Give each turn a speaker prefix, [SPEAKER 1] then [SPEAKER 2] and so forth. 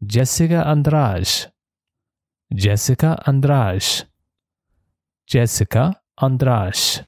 [SPEAKER 1] Jessica Andrade. Jessica Andrade. Jessica Andrade.